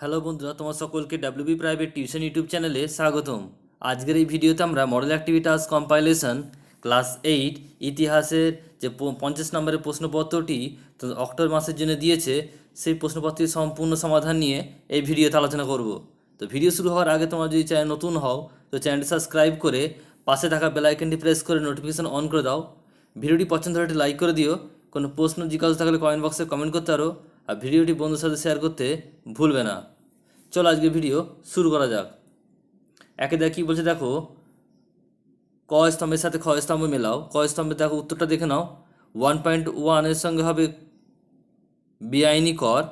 hello বন্ধুরা তোমার সকলকে ডাব্লিউবি প্রাইভেট টিউশন ইউটিউব চ্যানেলে স্বাগতম আজকের এই ভিডিওতে আমরা model activity task compilation class eight ইতিহাসের যে পঞ্চাশ নম্বরের প্রশ্নপত্রটি অক্টোবর মাসের জন্য দিয়েছে সেই প্রশ্নপত্রের সম্পূর্ণ সমাধান নিয়ে এই ভিডিওতে আলোচনা করব তো ভিডিও শুরু হওয়ার আগে তোমার যদি চ্যানেল নতুন হও তো চ্যানেলটি সাবস্ক্রাইব করে পাশে থাকা বেলাইকনটি প্রেস করে নোটিফিকেশন অন করে দাও ভিডিওটি পছন্দ হলে লাইক করে দিও কোনো প্রশ্ন জিজ্ঞাসা থাকলে কমেন্ট বক্সে কমেন্ট করতে পারো আর ভিডিওটি বন্ধুর সাথে শেয়ার করতে ভুলবে না চলো আজকে ভিডিও শুরু করা যাক একে দেখ বলছে দেখো ক স্তম্ভের সাথে খ স্তম্ভ মেলাও ক স্তম্ভে দেখো উত্তরটা দেখে নাও ওয়ান পয়েন্ট ওয়ানের সঙ্গে হবে বেআইনি কর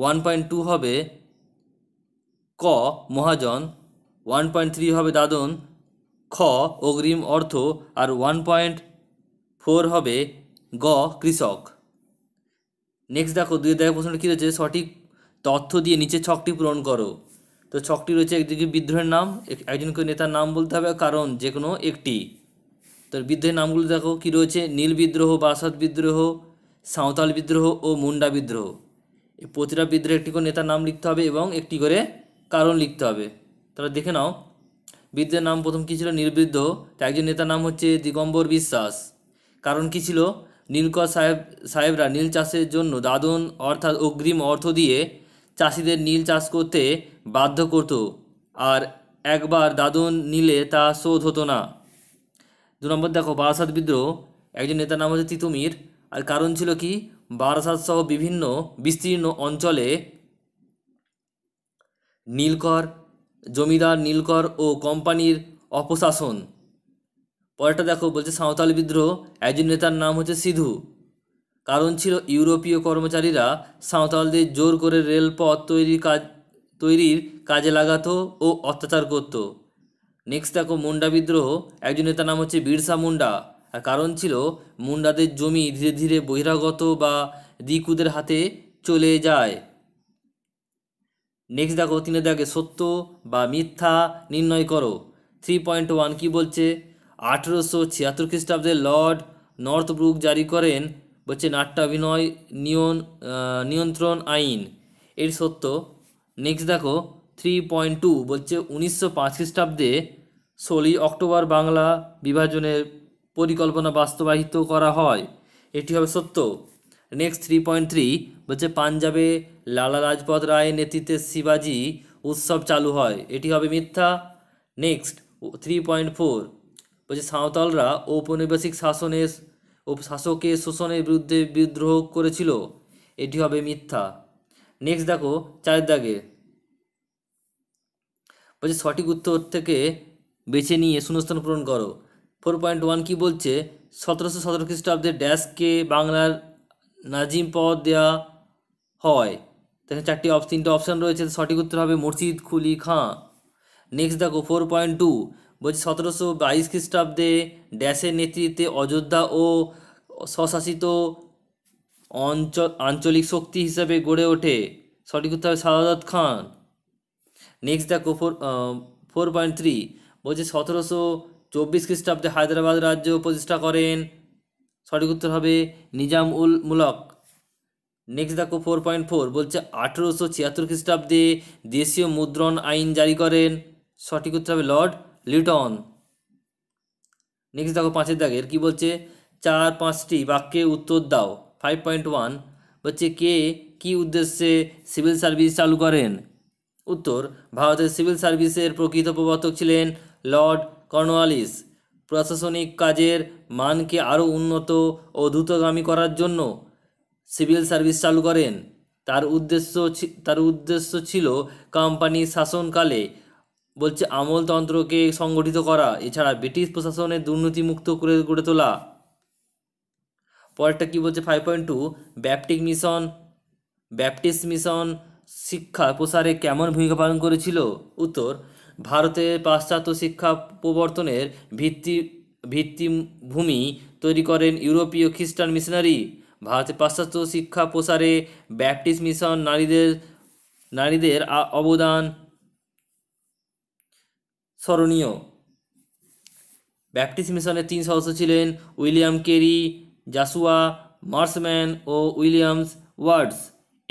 ওয়ান পয়েন্ট টু হবে ক মহাজন ওয়ান পয়েন্ট থ্রি হবে দাদন খ অগ্রিম অর্থ আর ওয়ান পয়েন্ট ফোর হবে গ কৃষক নেক্সট দেখো দুই দেখো প্রশ্নটা কী রয়েছে সঠিক তথ্য দিয়ে নিচে ছকটি পূরণ করো তো ছকটি রয়েছে একদিকে বিদ্রোহের নাম একজনকে নেতার নাম বলতে হবে কারণ যে কোনো একটি তো বিদ্রোহের নামগুলো দেখো কী রয়েছে নীল বিদ্রোহ বাসাদ বিদ্রোহ সাঁওতাল বিদ্রোহ ও মুন্ডা বিদ্রোহ এই প্রতিটা বিদ্রোহ একটি করে নেতার নাম লিখতে হবে এবং একটি করে কারণ লিখতে হবে তাহলে দেখে নাও বিদ্রোহের নাম প্রথম কী ছিল তা একজন নেতার নাম হচ্ছে দিগম্বর বিশ্বাস কারণ কী ছিল নীলকর সাহেব সাহেবরা নীল চাষের জন্য দাদন অর্থাৎ অগ্রিম অর্থ দিয়ে চাষিদের নীল চাষ করতে বাধ্য করত আর একবার দাদন নিলে তা শোধ হতো না দু নম্বর দেখো বারাসাত বিদ্রোহ একজন নেতার নাম হচ্ছে তিতুমির আর কারণ ছিল কি বারাসাত সহ বিভিন্ন বিস্তীর্ণ অঞ্চলে নীলকর জমিদার নীলকর ও কোম্পানির অপশাসন পরেরটা দেখো বলছে সাঁওতাল বিদ্রোহ একজন নেতার নাম হচ্ছে সিধু কারণ ছিল ইউরোপীয় কর্মচারীরা সাঁওতালদের জোর করে রেলপথ তৈরির কাজ তৈরির কাজে লাগাতো ও অত্যাচার করত নেক্সট দেখো মুন্ডা বিদ্রোহ একজন নেতার নাম হচ্ছে বিরসা মুন্ডা আর কারণ ছিল মুন্ডাদের জমি ধীরে ধীরে বহিরাগত বা দিকুদের হাতে চলে যায় নেক্সট দেখো তিনি দেখে সত্য বা মিথ্যা নির্ণয় করো থ্রি পয়েন্ট ওয়ান কী বলছে আঠেরোশো ছিয়াত্তর খ্রিস্টাব্দে লর্ড নর্থ ব্রুক জারি করেন বলছে নাট্যাভিনয় নিয়ন নিয়ন্ত্রণ আইন এর সত্য নেক্সট দেখো থ্রি পয়েন্ট টু বলছে উনিশশো পাঁচ খ্রিস্টাব্দে ষোলোই অক্টোবর বাংলা বিভাজনের পরিকল্পনা বাস্তবায়িত করা হয় এটি হবে সত্য নেক্সট থ্রি পয়েন্ট থ্রি বলছে পাঞ্জাবে লালা লাজপত রায়ের নেতৃত্বে শিবাজি উৎসব চালু হয় এটি হবে মিথ্যা নেক্সট থ্রি পয়েন্ট ফোর বলছে সাঁওতালরা ঔপনিবেশিক শাসনের শাসকের শোষণের বিরুদ্ধে বিদ্রোহ করেছিল এটি হবে মিথ্যা নেক্সট দেখো চারের দাগে বলছে সঠিক উত্তর থেকে বেছে নিয়ে শূন্যস্থান পূরণ করো ফোর পয়েন্ট ওয়ান কী বলছে সতেরোশো সতেরো খ্রিস্টাব্দে ড্যাশকে বাংলার নাজিম পদ দেওয়া হয় দেখেন চারটি অপ তিনটে অপশান রয়েছে সঠিক উত্তর হবে মুর্শিদ খুলি খাঁ নেক্সট দেখো ফোর পয়েন্ট টু বলছি সতেরোশো বাইশ খ্রিস্টাব্দে ড্যাশের নেতৃত্বে অযোধ্যা ও স্বশাসিত অঞ্চল আঞ্চলিক শক্তি হিসাবে গড়ে ওঠে সঠিক উত্তর হবে সাদাত খান নেক্সট দেখো ফোর ফোর পয়েন্ট থ্রি বলছে সতেরোশো চব্বিশ খ্রিস্টাব্দে হায়দ্রাবাদ রাজ্য প্রতিষ্ঠা করেন সঠিক উত্তর হবে নিজাম উল মুলক নেক্সট দেখো ফোর পয়েন্ট ফোর বলছে আঠেরোশো ছিয়াত্তর খ্রিস্টাব্দে দেশীয় মুদ্রণ আইন জারি করেন সঠিক উত্তর হবে লর্ড লিটন নেক্সট দেখো পাঁচের দাগের কি বলছে চার পাঁচটি বাক্যে উত্তর দাও ফাইভ পয়েন্ট ওয়ান বলছে কে কি উদ্দেশ্যে সিভিল সার্ভিস চালু করেন উত্তর ভারতের সিভিল সার্ভিসের প্রকৃত প্রবর্তক ছিলেন লর্ড কর্নওয়ালিস প্রশাসনিক কাজের মানকে আরও উন্নত ও দ্রুতগামী করার জন্য সিভিল সার্ভিস চালু করেন তার উদ্দেশ্য তার উদ্দেশ্য ছিল কোম্পানির শাসনকালে বলছে আমলতন্ত্রকে সংগঠিত করা এছাড়া ব্রিটিশ প্রশাসনের দুর্নীতিমুক্ত করে গড়ে তোলা পরেরটা কী বলছে five point two Baptist Mission Baptist Mission শিক্ষা প্রসারে কেমন ভূমিকা পালন করেছিল উত্তর ভারতের পাশ্চাত্য শিক্ষা প্রবর্তনের ভিত্তি ভিত্তিভূমি তৈরি করেন ইউরোপীয় খ্রিস্টান মিশনারি ভারতের পাশ্চাত্য শিক্ষা প্রসারে ব্যাপটিস্ট মিশন নারীদের নারীদের অবদান স্মরণীয় ব্যাপটিস মিশনের তিন সদস্য ছিলেন উইলিয়াম কেরি জাসুয়া মার্সম্যান ও উইলিয়ামস ওয়ার্ডস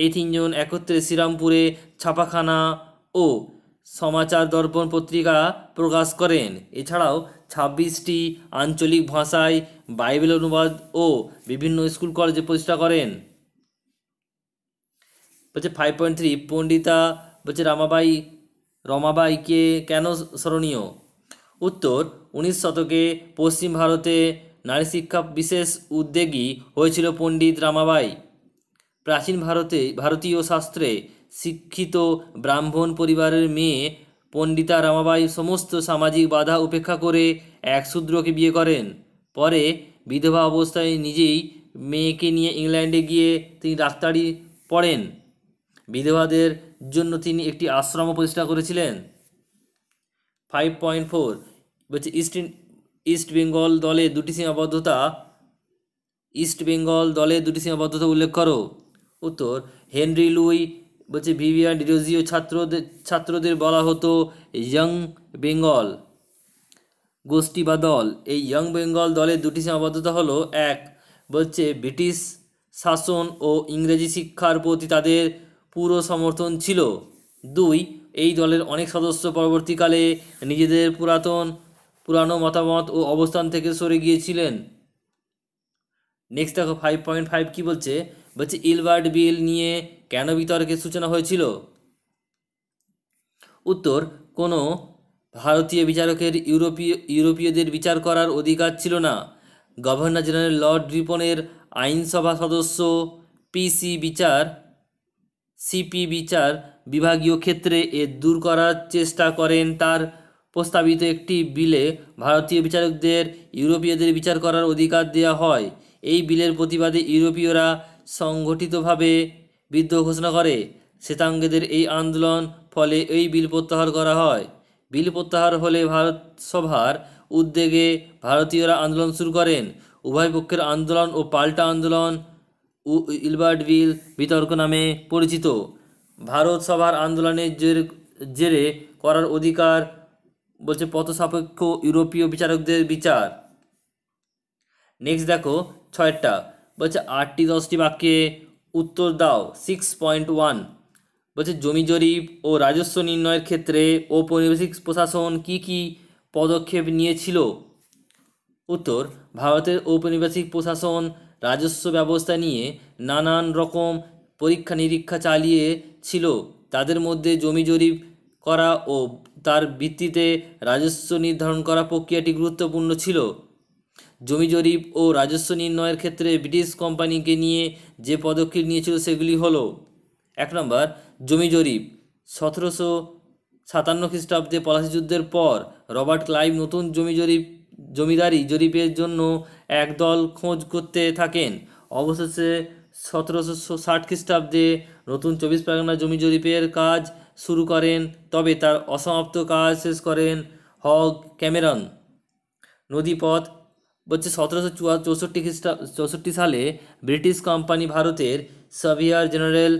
এই তিনজন একত্রে শ্রীরামপুরে ছাপাখানা ও সমাচার দর্পণ পত্রিকা প্রকাশ করেন এছাড়াও ছাব্বিশটি আঞ্চলিক ভাষায় বাইবেল অনুবাদ ও বিভিন্ন স্কুল কলেজে প্রতিষ্ঠা করেন বলছে ফাইভ পয়েন্ট থ্রি পণ্ডিতা বলছে রামাবাই রমাবাইকে কেন স্মরণীয় উত্তর উনিশ শতকে পশ্চিম ভারতে নারী শিক্ষা বিশেষ উদ্যোগী হয়েছিল পণ্ডিত রামাবাই প্রাচীন ভারতে ভারতীয় শাস্ত্রে শিক্ষিত ব্রাহ্মণ পরিবারের মেয়ে পণ্ডিতা রামাবাই সমস্ত সামাজিক বাধা উপেক্ষা করে এক শূদ্রকে বিয়ে করেন পরে বিধবা অবস্থায় নিজেই মেয়েকে নিয়ে ইংল্যান্ডে গিয়ে তিনি ডাক্তারি পড়েন বিধবাদের জন্য তিনি একটি আশ্রম প্রতিষ্ঠা করেছিলেন ফাইভ পয়েন্ট ফোর বলছে ইস্ট ইস্ট বেঙ্গল দলে দুটি সীমাবদ্ধতা ইস্ট বেঙ্গল দলে দুটি সীমাবদ্ধতা উল্লেখ করো উত্তর হেনরি লুই বলছে ভিভিয়ান ডিরোজিও ছাত্রদের ছাত্রদের বলা হতো ইয়ং বেঙ্গল গোষ্ঠী বা দল এই ইয়ং বেঙ্গল দলের দুটি সীমাবদ্ধতা হলো এক বলছে ব্রিটিশ শাসন ও ইংরেজি শিক্ষার প্রতি তাদের পুরো সমর্থন ছিল দুই এই দলের অনেক সদস্য পরবর্তীকালে নিজেদের পুরাতন পুরানো মতামত ও অবস্থান থেকে সরে গিয়েছিলেন নেক্সট দেখো ফাইভ পয়েন্ট ফাইভ কী বলছে বলছে ইলবার্ট বিল নিয়ে কেন বিতর্কের সূচনা হয়েছিল উত্তর কোনো ভারতীয় বিচারকের ইউরোপীয় ইউরোপীয়দের বিচার করার অধিকার ছিল না গভর্নর জেনারেল লর্ড রিপনের আইনসভা সদস্য পিসি বিচার সিপি বিচার বিভাগীয় ক্ষেত্রে এ দূর করার চেষ্টা করেন তার প্রস্তাবিত একটি বিলে ভারতীয় বিচারকদের ইউরোপীয়দের বিচার করার অধিকার দেওয়া হয় এই বিলের প্রতিবাদে ইউরোপীয়রা সংগঠিতভাবে বিদ্রোহ ঘোষণা করে শ্বেতাঙ্গদের এই আন্দোলন ফলে এই বিল প্রত্যাহার করা হয় বিল প্রত্যাহার হলে ভারত সভার উদ্যোগে ভারতীয়রা আন্দোলন শুরু করেন উভয় পক্ষের আন্দোলন ও পাল্টা আন্দোলন ইলবার্ট বিল বিতর্ক নামে পরিচিত ভারত সভার আন্দোলনের জের জেরে করার অধিকার বলছে পথসাপেক্ষ ইউরোপীয় বিচারকদের বিচার নেক্সট দেখো ছয়টা বলছে আটটি দশটি বাক্যে উত্তর দাও সিক্স পয়েন্ট ওয়ান বলছে জমি জরিপ ও রাজস্ব নির্ণয়ের ক্ষেত্রে ঔপনিবেশিক প্রশাসন কি কি পদক্ষেপ নিয়েছিল উত্তর ভারতের ঔপনিবেশিক প্রশাসন রাজস্ব ব্যবস্থা নিয়ে নানান রকম পরীক্ষা নিরীক্ষা চালিয়ে ছিল তাদের মধ্যে জমি জরিপ করা ও তার ভিত্তিতে রাজস্ব নির্ধারণ করা প্রক্রিয়াটি গুরুত্বপূর্ণ ছিল জমি জরিপ ও রাজস্ব নির্ণয়ের ক্ষেত্রে ব্রিটিশ কোম্পানিকে নিয়ে যে পদক্ষেপ নিয়েছিল সেগুলি হল এক নম্বর জমি জরিপ সতেরোশো সাতান্ন খ্রিস্টাব্দে পলাশি যুদ্ধের পর রবার্ট ক্লাইভ নতুন জমি জরিপ জমিদারি জরিপের জন্য একদল খোঁজ করতে থাকেন অবশেষে সতেরোশো ষাট খ্রিস্টাব্দে নতুন চব্বিশ পরগনা জমি জরিপের কাজ শুরু করেন তবে তার অসমাপ্ত কাজ শেষ করেন হগ ক্যামেরন নদীপথ বলছে সতেরোশো চুয়া চৌষট্টি খ্রিস্টা চৌষট্টি সালে ব্রিটিশ কোম্পানি ভারতের সাভিয়ার জেনারেল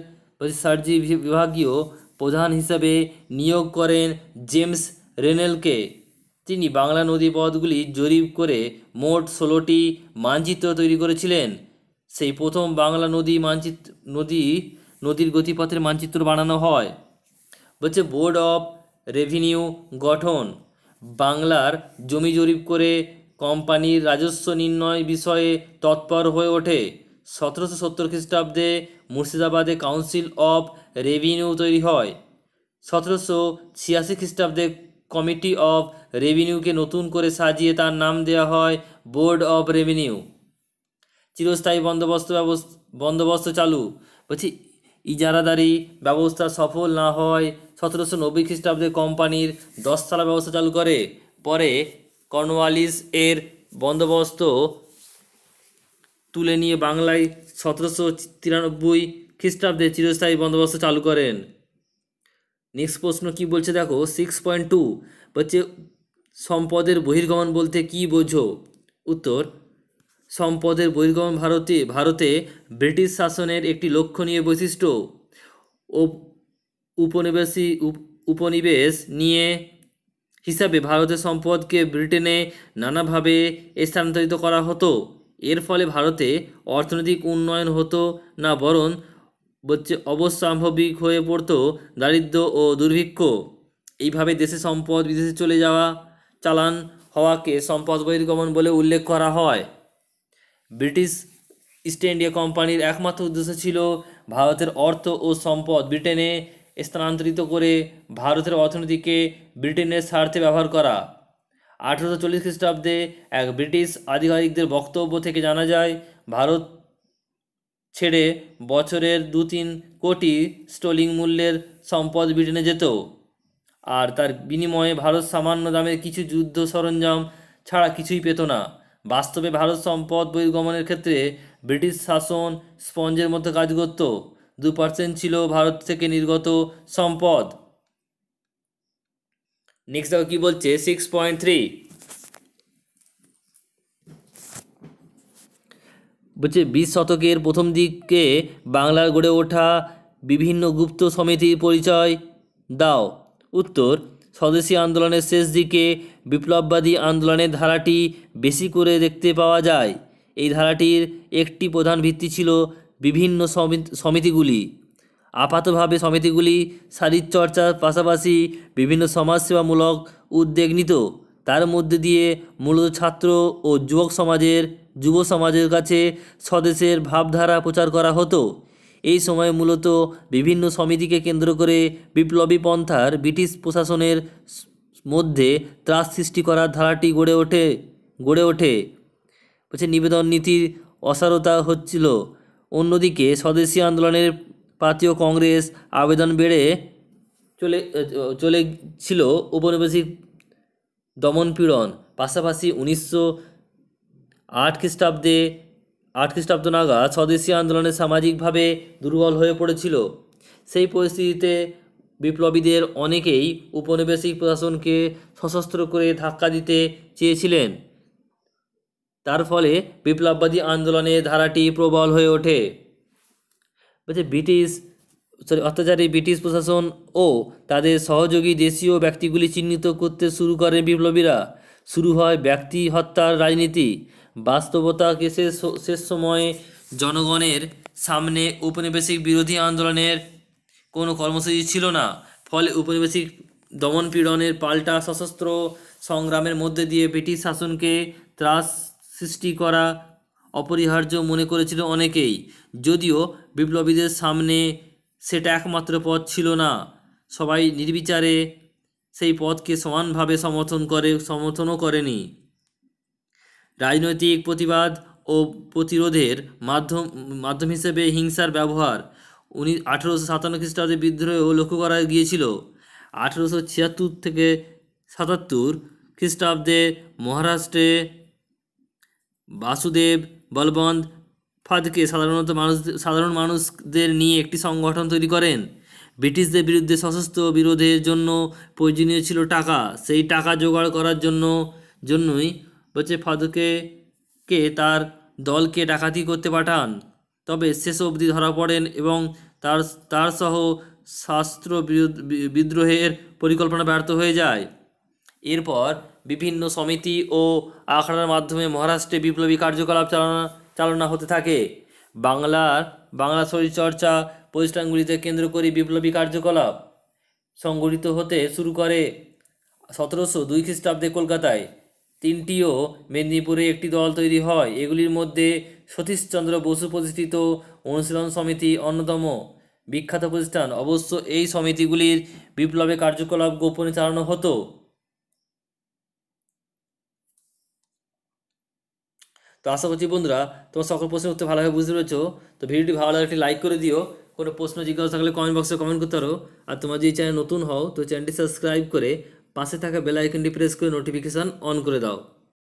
সার্জি বিভাগীয় প্রধান হিসাবে নিয়োগ করেন জেমস রেনেলকে তিনি বাংলা নদীপথগুলি জরিপ করে মোট ষোলোটি মানচিত্র তৈরি করেছিলেন সেই প্রথম বাংলা নদী মানচিত্র নদী নদীর গতিপথের মানচিত্র বানানো হয় বলছে বোর্ড অফ রেভিনিউ গঠন বাংলার জমি জরিপ করে কোম্পানির রাজস্ব নির্ণয় বিষয়ে তৎপর হয়ে ওঠে সতেরোশো সত্তর খ্রিস্টাব্দে মুর্শিদাবাদে কাউন্সিল অফ রেভিনিউ তৈরি হয় সতেরোশো ছিয়াশি খ্রিস্টাব্দে কমিটি অফ রেভিনিউকে নতুন করে সাজিয়ে তার নাম দেওয়া হয় বোর্ড অব রেভিনিউ চিরস্থায়ী বন্দোবস্ত ব্যবস্থা বন্দোবস্ত চালু বলছি ইজারাদারি ব্যবস্থা সফল না হয় সতেরোশো নব্বই খ্রিস্টাব্দে কোম্পানির দশতলা ব্যবস্থা চালু করে পরে কর্নওয়ালিস এর বন্দোবস্ত তুলে নিয়ে বাংলায় সতেরোশো তিরানব্বই খ্রিস্টাব্দে চিরস্থায়ী বন্দোবস্ত চালু করেন নেক্সট প্রশ্ন কি বলছে দেখো সিক্স পয়েন্ট টু বলছে সম্পদের বহির্গমন বলতে কি বোঝো উত্তর সম্পদের বহির্গমন ভারতে ভারতে ব্রিটিশ শাসনের একটি লক্ষণীয় বৈশিষ্ট্য উপনিবেশী উপনিবেশ নিয়ে হিসাবে ভারতের সম্পদকে ব্রিটেনে নানাভাবে স্থানান্তরিত করা হতো এর ফলে ভারতে অর্থনৈতিক উন্নয়ন হতো না বরং অবশ্যম্ভবিক হয়ে পড়তো দারিদ্র ও দুর্ভিক্ষ এইভাবে দেশে সম্পদ বিদেশে চলে যাওয়া চালান হওয়াকে সম্পদ বহির্গমন বলে উল্লেখ করা হয় ব্রিটিশ ইস্ট ইন্ডিয়া কোম্পানির একমাত্র উদ্দেশ্য ছিল ভারতের অর্থ ও সম্পদ ব্রিটেনে স্থানান্তরিত করে ভারতের অর্থনীতিকে ব্রিটেনের স্বার্থে ব্যবহার করা আঠেরোশো চল্লিশ খ্রিস্টাব্দে এক ব্রিটিশ আধিকারিকদের বক্তব্য থেকে জানা যায় ভারত ছেড়ে বছরের দু তিন কোটি স্টোলিং মূল্যের সম্পদ ব্রিটেনে যেত আর তার বিনিময়ে ভারত সামান্য দামের কিছু যুদ্ধ সরঞ্জাম ছাড়া কিছুই পেত না বাস্তবে ভারত সম্পদ বহির্গমনের ক্ষেত্রে ব্রিটিশ শাসন স্পঞ্জের মতো কাজ করত দু পার্সেন্ট ছিল ভারত থেকে নির্গত সম্পদ নেক্সট দেখো কী বলছে সিক্স পয়েন্ট থ্রি বলছে বিশ শতকের প্রথম দিকে বাংলার গড়ে ওঠা বিভিন্ন গুপ্ত সমিতির পরিচয় দাও উত্তর স্বদেশী আন্দোলনের শেষ দিকে বিপ্লববাদী আন্দোলনের ধারাটি বেশি করে দেখতে পাওয়া যায় এই ধারাটির একটি প্রধান ভিত্তি ছিল বিভিন্ন সমিতিগুলি আপাতভাবে সমিতিগুলি চর্চার পাশাপাশি বিভিন্ন সমাজসেবামূলক উদ্যোগ নিত তার মধ্যে দিয়ে মূলত ছাত্র ও যুবক সমাজের যুব সমাজের কাছে স্বদেশের ভাবধারা প্রচার করা হতো এই সময় মূলত বিভিন্ন সমিতিকে কেন্দ্র করে বিপ্লবী পন্থার ব্রিটিশ প্রশাসনের মধ্যে ত্রাস সৃষ্টি করার ধারাটি গড়ে ওঠে গড়ে ওঠে বলছে নিবেদন নীতির অসারতা হচ্ছিল অন্যদিকে স্বদেশী আন্দোলনের পাতীয় কংগ্রেস আবেদন বেড়ে চলে চলে ছিল উপনিবেশিক দমনপীড়ন পাশাপাশি উনিশশো আট খ্রিস্টাব্দে আট খ্রিস্টাব্দ নাগাদ স্বদেশী আন্দোলনে সামাজিকভাবে দুর্বল হয়ে পড়েছিল সেই পরিস্থিতিতে বিপ্লবীদের অনেকেই উপনিবেশিক প্রশাসনকে সশস্ত্র করে ধাক্কা দিতে চেয়েছিলেন তার ফলে বিপ্লববাদী আন্দোলনের ধারাটি প্রবল হয়ে ওঠে বলছে ব্রিটিশ সরি অত্যাচারী ব্রিটিশ প্রশাসন ও তাদের সহযোগী দেশীয় ব্যক্তিগুলি চিহ্নিত করতে শুরু করে বিপ্লবীরা শুরু হয় ব্যক্তি হত্যার রাজনীতি বাস্তবতাকে শেষ শেষ সময়ে জনগণের সামনে উপনিবেশিক বিরোধী আন্দোলনের কোনো কর্মসূচি ছিল না ফলে উপনিবেশিক দমনপীড়নের পাল্টা সশস্ত্র সংগ্রামের মধ্যে দিয়ে ব্রিটিশ শাসনকে ত্রাস সৃষ্টি করা অপরিহার্য মনে করেছিল অনেকেই যদিও বিপ্লবীদের সামনে সেটা একমাত্র পথ ছিল না সবাই নির্বিচারে সেই পথকে সমানভাবে সমর্থন করে সমর্থনও করেনি রাজনৈতিক প্রতিবাদ ও প্রতিরোধের মাধ্যম মাধ্যম হিসেবে হিংসার ব্যবহার উনি আঠেরোশো সাতান্ন খ্রিস্টাব্দে বিদ্রোহেও লক্ষ্য করা গিয়েছিল আঠেরোশো ছিয়াত্তর থেকে সাতাত্তর খ্রিস্টাব্দে মহারাষ্ট্রে বাসুদেব বলবন্ত ফাদকে সাধারণত মানুষ সাধারণ মানুষদের নিয়ে একটি সংগঠন তৈরি করেন ব্রিটিশদের বিরুদ্ধে সশস্ত্র বিরোধের জন্য প্রয়োজনীয় ছিল টাকা সেই টাকা জোগাড় করার জন্য জন্যই বলছে ফাদুকে কে তার দলকে ডাকাতি করতে পাঠান তবে শেষ অবধি ধরা পড়েন এবং তার তার সহ শাস্ত্র বিদ্রোহের পরিকল্পনা ব্যর্থ হয়ে যায় এরপর বিভিন্ন সমিতি ও আখড়ার মাধ্যমে মহারাষ্ট্রে বিপ্লবী কার্যকলাপ চালনা চালনা হতে থাকে বাংলার বাংলা শরীরচর্চা প্রতিষ্ঠানগুলিতে কেন্দ্র করে বিপ্লবী কার্যকলাপ সংগঠিত হতে শুরু করে সতেরোশো দুই খ্রিস্টাব্দে কলকাতায় তিনটিও মেদিনীপুরে একটি দল তৈরি হয় এগুলির মধ্যে সতীশচন্দ্র বসু প্রতিষ্ঠিত অনুশীলন সমিতি অন্যতম বিখ্যাত প্রতিষ্ঠান অবশ্য এই সমিতিগুলির বিপ্লবে কার্যকলাপ গোপনে চালানো হতো তো আশা করছি বন্ধুরা তোমার সকল প্রশ্ন করতে ভালোভাবে বুঝতে পেরেছো তো ভিডিওটি ভালো লাগলে একটি লাইক করে দিও কোনো প্রশ্ন জিজ্ঞাসা থাকলে কমেন্ট বক্সে কমেন্ট করতে পারো আর তোমার যদি চ্যানেল নতুন হও তো চ্যানেলটি সাবস্ক্রাইব করে পাশে থাকা বেল আইকনটি প্রেস করে নোটিফিকেশান অন করে দাও